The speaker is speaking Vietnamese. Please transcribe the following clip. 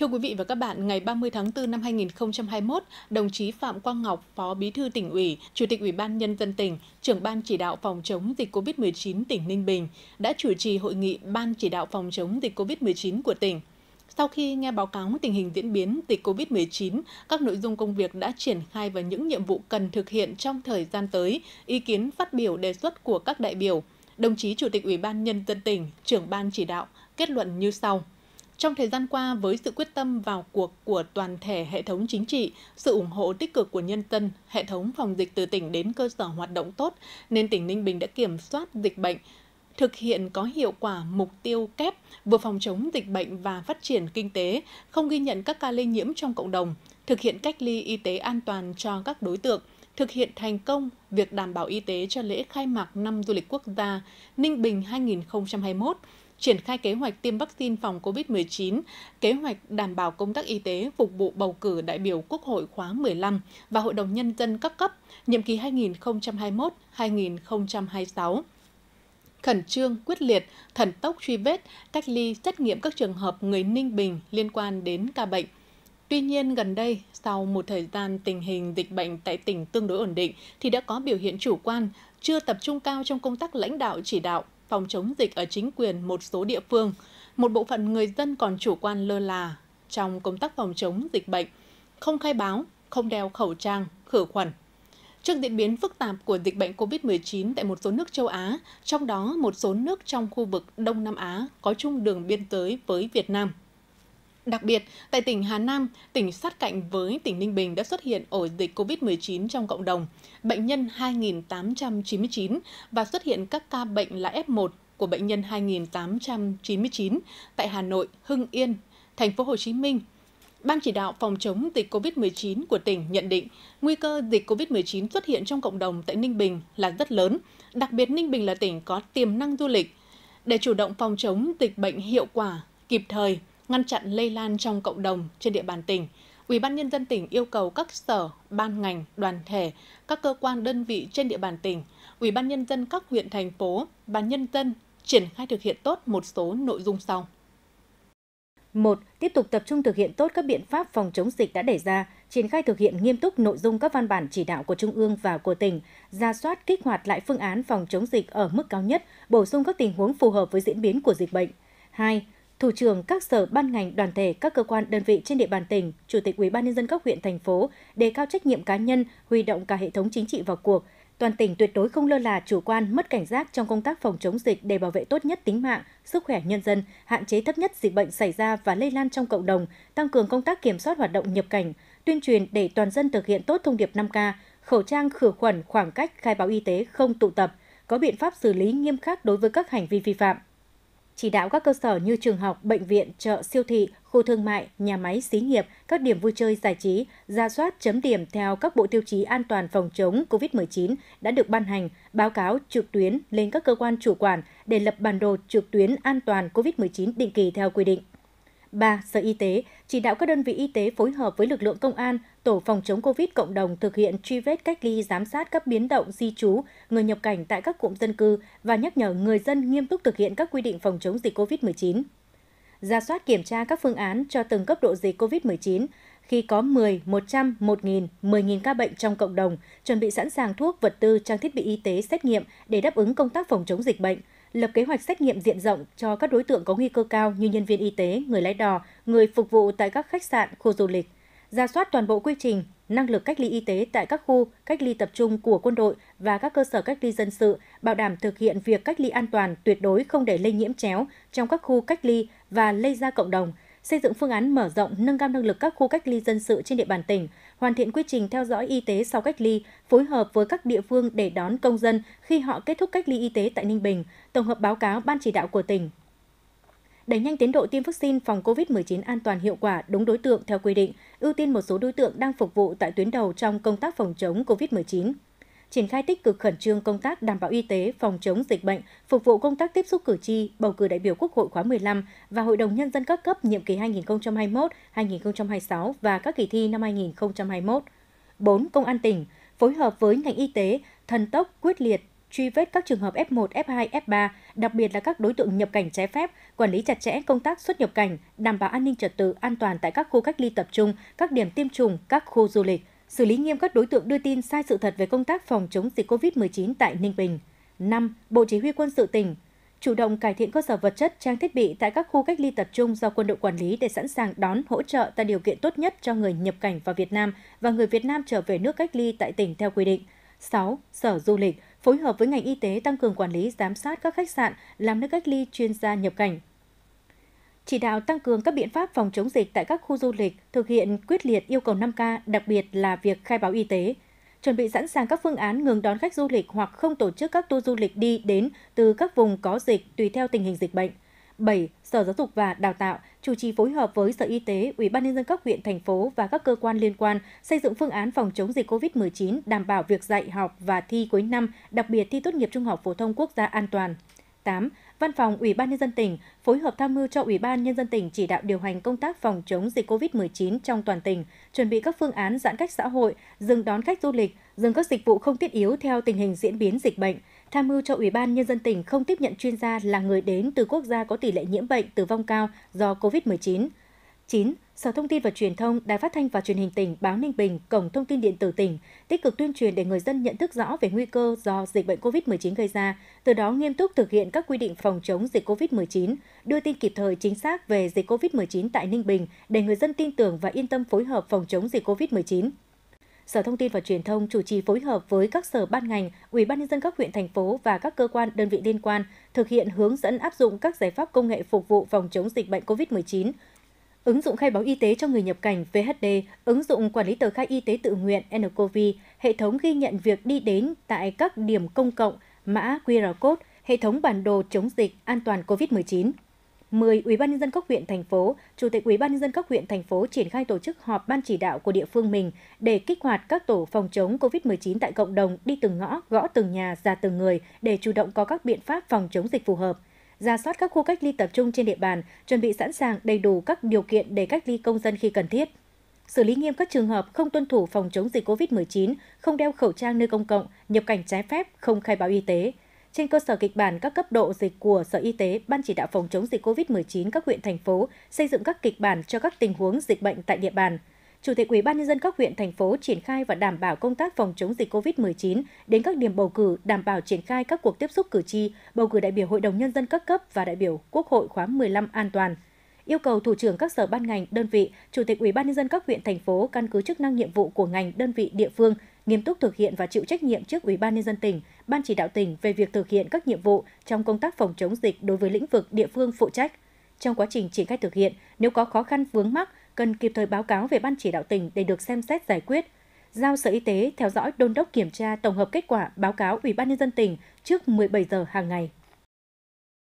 Thưa quý vị và các bạn, ngày 30 tháng 4 năm 2021, đồng chí Phạm Quang Ngọc, Phó Bí thư tỉnh ủy, Chủ tịch Ủy ban Nhân dân tỉnh, trưởng Ban chỉ đạo phòng chống dịch COVID-19 tỉnh Ninh Bình đã chủ trì hội nghị Ban chỉ đạo phòng chống dịch COVID-19 của tỉnh. Sau khi nghe báo cáo tình hình diễn biến dịch COVID-19, các nội dung công việc đã triển khai và những nhiệm vụ cần thực hiện trong thời gian tới, ý kiến phát biểu đề xuất của các đại biểu, đồng chí Chủ tịch Ủy ban Nhân dân tỉnh, trưởng Ban chỉ đạo, kết luận như sau – trong thời gian qua, với sự quyết tâm vào cuộc của toàn thể hệ thống chính trị, sự ủng hộ tích cực của nhân dân, hệ thống phòng dịch từ tỉnh đến cơ sở hoạt động tốt, nên tỉnh Ninh Bình đã kiểm soát dịch bệnh, thực hiện có hiệu quả mục tiêu kép vừa phòng chống dịch bệnh và phát triển kinh tế, không ghi nhận các ca lây nhiễm trong cộng đồng, thực hiện cách ly y tế an toàn cho các đối tượng, thực hiện thành công việc đảm bảo y tế cho lễ khai mạc năm du lịch quốc gia Ninh Bình 2021, triển khai kế hoạch tiêm vaccine phòng COVID-19, kế hoạch đảm bảo công tác y tế phục vụ bầu cử đại biểu Quốc hội khóa 15 và Hội đồng Nhân dân các cấp, nhiệm kỳ 2021-2026 khẩn trương, quyết liệt, thần tốc truy vết, cách ly, xét nghiệm các trường hợp người Ninh Bình liên quan đến ca bệnh. Tuy nhiên, gần đây, sau một thời gian tình hình dịch bệnh tại tỉnh tương đối ổn định, thì đã có biểu hiện chủ quan, chưa tập trung cao trong công tác lãnh đạo chỉ đạo, phòng chống dịch ở chính quyền một số địa phương, một bộ phận người dân còn chủ quan lơ là trong công tác phòng chống dịch bệnh, không khai báo, không đeo khẩu trang, khử khuẩn. Trước diễn biến phức tạp của dịch bệnh COVID-19 tại một số nước châu Á, trong đó một số nước trong khu vực Đông Nam Á có chung đường biên giới với Việt Nam, Đặc biệt, tại tỉnh Hà Nam, tỉnh sát cạnh với tỉnh Ninh Bình đã xuất hiện ổ dịch COVID-19 trong cộng đồng, bệnh nhân 2.899 và xuất hiện các ca bệnh là F1 của bệnh nhân 2.899 tại Hà Nội, Hưng Yên, thành phố Hồ Chí Minh. Ban chỉ đạo phòng chống dịch COVID-19 của tỉnh nhận định nguy cơ dịch COVID-19 xuất hiện trong cộng đồng tại Ninh Bình là rất lớn, đặc biệt Ninh Bình là tỉnh có tiềm năng du lịch. Để chủ động phòng chống dịch bệnh hiệu quả, kịp thời, ngăn chặn lây lan trong cộng đồng trên địa bàn tỉnh. Ủy ban nhân dân tỉnh yêu cầu các sở, ban ngành, đoàn thể, các cơ quan đơn vị trên địa bàn tỉnh, Ủy ban nhân dân các huyện thành phố và nhân dân triển khai thực hiện tốt một số nội dung sau. 1. Tiếp tục tập trung thực hiện tốt các biện pháp phòng chống dịch đã đề ra, triển khai thực hiện nghiêm túc nội dung các văn bản chỉ đạo của Trung ương và của tỉnh, ra soát kích hoạt lại phương án phòng chống dịch ở mức cao nhất, bổ sung các tình huống phù hợp với diễn biến của dịch bệnh. 2 thủ trưởng các sở ban ngành đoàn thể các cơ quan đơn vị trên địa bàn tỉnh, chủ tịch Ủy ban nhân dân các huyện thành phố đề cao trách nhiệm cá nhân, huy động cả hệ thống chính trị vào cuộc. Toàn tỉnh tuyệt đối không lơ là chủ quan, mất cảnh giác trong công tác phòng chống dịch để bảo vệ tốt nhất tính mạng, sức khỏe nhân dân, hạn chế thấp nhất dịch bệnh xảy ra và lây lan trong cộng đồng, tăng cường công tác kiểm soát hoạt động nhập cảnh, tuyên truyền để toàn dân thực hiện tốt thông điệp 5K, khẩu trang khử khuẩn, khoảng cách, khai báo y tế không tụ tập, có biện pháp xử lý nghiêm khắc đối với các hành vi vi phạm chỉ đạo các cơ sở như trường học, bệnh viện, chợ, siêu thị, khu thương mại, nhà máy, xí nghiệp, các điểm vui chơi giải trí, ra soát chấm điểm theo các bộ tiêu chí an toàn phòng chống COVID-19 đã được ban hành, báo cáo trực tuyến lên các cơ quan chủ quản để lập bản đồ trực tuyến an toàn COVID-19 định kỳ theo quy định. 3. Sở Y tế chỉ đạo các đơn vị y tế phối hợp với lực lượng công an, Tổ phòng chống COVID cộng đồng thực hiện truy vết cách ly giám sát các biến động di trú, người nhập cảnh tại các cụm dân cư và nhắc nhở người dân nghiêm túc thực hiện các quy định phòng chống dịch COVID-19. Ra soát kiểm tra các phương án cho từng cấp độ dịch COVID-19, khi có 10, 100, 1.000, 10.000 ca bệnh trong cộng đồng, chuẩn bị sẵn sàng thuốc, vật tư, trang thiết bị y tế, xét nghiệm để đáp ứng công tác phòng chống dịch bệnh, lập kế hoạch xét nghiệm diện rộng cho các đối tượng có nguy cơ cao như nhân viên y tế, người lái đò, người phục vụ tại các khách sạn, khu du lịch – ra soát toàn bộ quy trình, năng lực cách ly y tế tại các khu cách ly tập trung của quân đội và các cơ sở cách ly dân sự, bảo đảm thực hiện việc cách ly an toàn tuyệt đối không để lây nhiễm chéo trong các khu cách ly và lây ra cộng đồng, xây dựng phương án mở rộng nâng cao năng lực các khu cách ly dân sự trên địa bàn tỉnh, hoàn thiện quy trình theo dõi y tế sau cách ly, phối hợp với các địa phương để đón công dân khi họ kết thúc cách ly y tế tại Ninh Bình, tổng hợp báo cáo ban chỉ đạo của tỉnh đẩy nhanh tiến độ tiêm vaccine phòng COVID-19 an toàn hiệu quả đúng đối tượng theo quy định, ưu tiên một số đối tượng đang phục vụ tại tuyến đầu trong công tác phòng chống COVID-19 triển khai tích cực khẩn trương công tác đảm bảo y tế, phòng chống dịch bệnh, phục vụ công tác tiếp xúc cử tri, bầu cử đại biểu Quốc hội khóa 15 và Hội đồng Nhân dân các cấp nhiệm kỳ 2021-2026 và các kỳ thi năm 2021. 4. Công an tỉnh phối hợp với ngành y tế, thần tốc, quyết liệt, truy vết các trường hợp F1, F2, F3, đặc biệt là các đối tượng nhập cảnh trái phép, quản lý chặt chẽ công tác xuất nhập cảnh, đảm bảo an ninh trật tự an toàn tại các khu cách ly tập trung, các điểm tiêm chủng, các khu du lịch, xử lý nghiêm các đối tượng đưa tin sai sự thật về công tác phòng chống dịch COVID-19 tại Ninh Bình. 5. Bộ Chỉ huy quân sự tỉnh chủ động cải thiện cơ sở vật chất, trang thiết bị tại các khu cách ly tập trung do quân đội quản lý để sẵn sàng đón, hỗ trợ tạo điều kiện tốt nhất cho người nhập cảnh vào Việt Nam và người Việt Nam trở về nước cách ly tại tỉnh theo quy định. 6. Sở Du lịch phối hợp với ngành y tế tăng cường quản lý giám sát các khách sạn làm nơi cách ly chuyên gia nhập cảnh. Chỉ đạo tăng cường các biện pháp phòng chống dịch tại các khu du lịch, thực hiện quyết liệt yêu cầu 5K, đặc biệt là việc khai báo y tế, chuẩn bị sẵn sàng các phương án ngừng đón khách du lịch hoặc không tổ chức các tour du lịch đi đến từ các vùng có dịch tùy theo tình hình dịch bệnh. 7. Sở Giáo dục và Đào tạo chủ trì phối hợp với Sở Y tế, Ủy ban nhân dân các huyện, thành phố và các cơ quan liên quan xây dựng phương án phòng chống dịch COVID-19 đảm bảo việc dạy học và thi cuối năm, đặc biệt thi tốt nghiệp trung học phổ thông quốc gia an toàn. 8. Văn phòng Ủy ban nhân dân tỉnh phối hợp tham mưu cho Ủy ban nhân dân tỉnh chỉ đạo điều hành công tác phòng chống dịch COVID-19 trong toàn tỉnh, chuẩn bị các phương án giãn cách xã hội, dừng đón khách du lịch, dừng các dịch vụ không thiết yếu theo tình hình diễn biến dịch bệnh, tham mưu cho Ủy ban Nhân dân tỉnh không tiếp nhận chuyên gia là người đến từ quốc gia có tỷ lệ nhiễm bệnh tử vong cao do COVID-19. 9. Sở Thông tin và Truyền thông, Đài Phát thanh và Truyền hình tỉnh, Báo Ninh Bình, Cổng Thông tin Điện tử tỉnh tích cực tuyên truyền để người dân nhận thức rõ về nguy cơ do dịch bệnh COVID-19 gây ra, từ đó nghiêm túc thực hiện các quy định phòng chống dịch COVID-19, đưa tin kịp thời chính xác về dịch COVID-19 tại Ninh Bình để người dân tin tưởng và yên tâm phối hợp phòng chống dịch COVID-19. Sở Thông tin và Truyền thông chủ trì phối hợp với các sở ban ngành, Ủy ban nhân dân các huyện thành phố và các cơ quan đơn vị liên quan thực hiện hướng dẫn áp dụng các giải pháp công nghệ phục vụ phòng chống dịch bệnh COVID-19 ứng dụng khai báo y tế cho người nhập cảnh VHD, ứng dụng quản lý tờ khai y tế tự nguyện nCoV, hệ thống ghi nhận việc đi đến tại các điểm công cộng, mã QR code, hệ thống bản đồ chống dịch an toàn COVID-19. 10. Ủy ban nhân dân các huyện thành phố, Chủ tịch Ủy ban nhân dân các huyện thành phố triển khai tổ chức họp ban chỉ đạo của địa phương mình để kích hoạt các tổ phòng chống COVID-19 tại cộng đồng, đi từng ngõ, gõ từng nhà, ra từng người để chủ động có các biện pháp phòng chống dịch phù hợp ra soát các khu cách ly tập trung trên địa bàn, chuẩn bị sẵn sàng đầy đủ các điều kiện để cách ly công dân khi cần thiết. Xử lý nghiêm các trường hợp không tuân thủ phòng chống dịch COVID-19, không đeo khẩu trang nơi công cộng, nhập cảnh trái phép, không khai báo y tế, trên cơ sở kịch bản các cấp độ dịch của Sở Y tế, Ban chỉ đạo phòng chống dịch COVID-19 các huyện thành phố xây dựng các kịch bản cho các tình huống dịch bệnh tại địa bàn. Chủ tịch Ủy ban nhân dân các huyện thành phố triển khai và đảm bảo công tác phòng chống dịch COVID-19 đến các điểm bầu cử, đảm bảo triển khai các cuộc tiếp xúc cử tri, bầu cử đại biểu Hội đồng nhân dân các cấp và đại biểu Quốc hội khóa 15 an toàn yêu cầu thủ trưởng các sở ban ngành, đơn vị, chủ tịch Ủy ban nhân dân các huyện thành phố căn cứ chức năng nhiệm vụ của ngành, đơn vị, địa phương nghiêm túc thực hiện và chịu trách nhiệm trước Ủy ban nhân dân tỉnh, Ban chỉ đạo tỉnh về việc thực hiện các nhiệm vụ trong công tác phòng chống dịch đối với lĩnh vực địa phương phụ trách. Trong quá trình triển khai thực hiện, nếu có khó khăn vướng mắc, cần kịp thời báo cáo về Ban chỉ đạo tỉnh để được xem xét giải quyết. Giao Sở Y tế theo dõi đôn đốc kiểm tra tổng hợp kết quả báo cáo Ủy ban nhân dân tỉnh trước 17 giờ hàng ngày.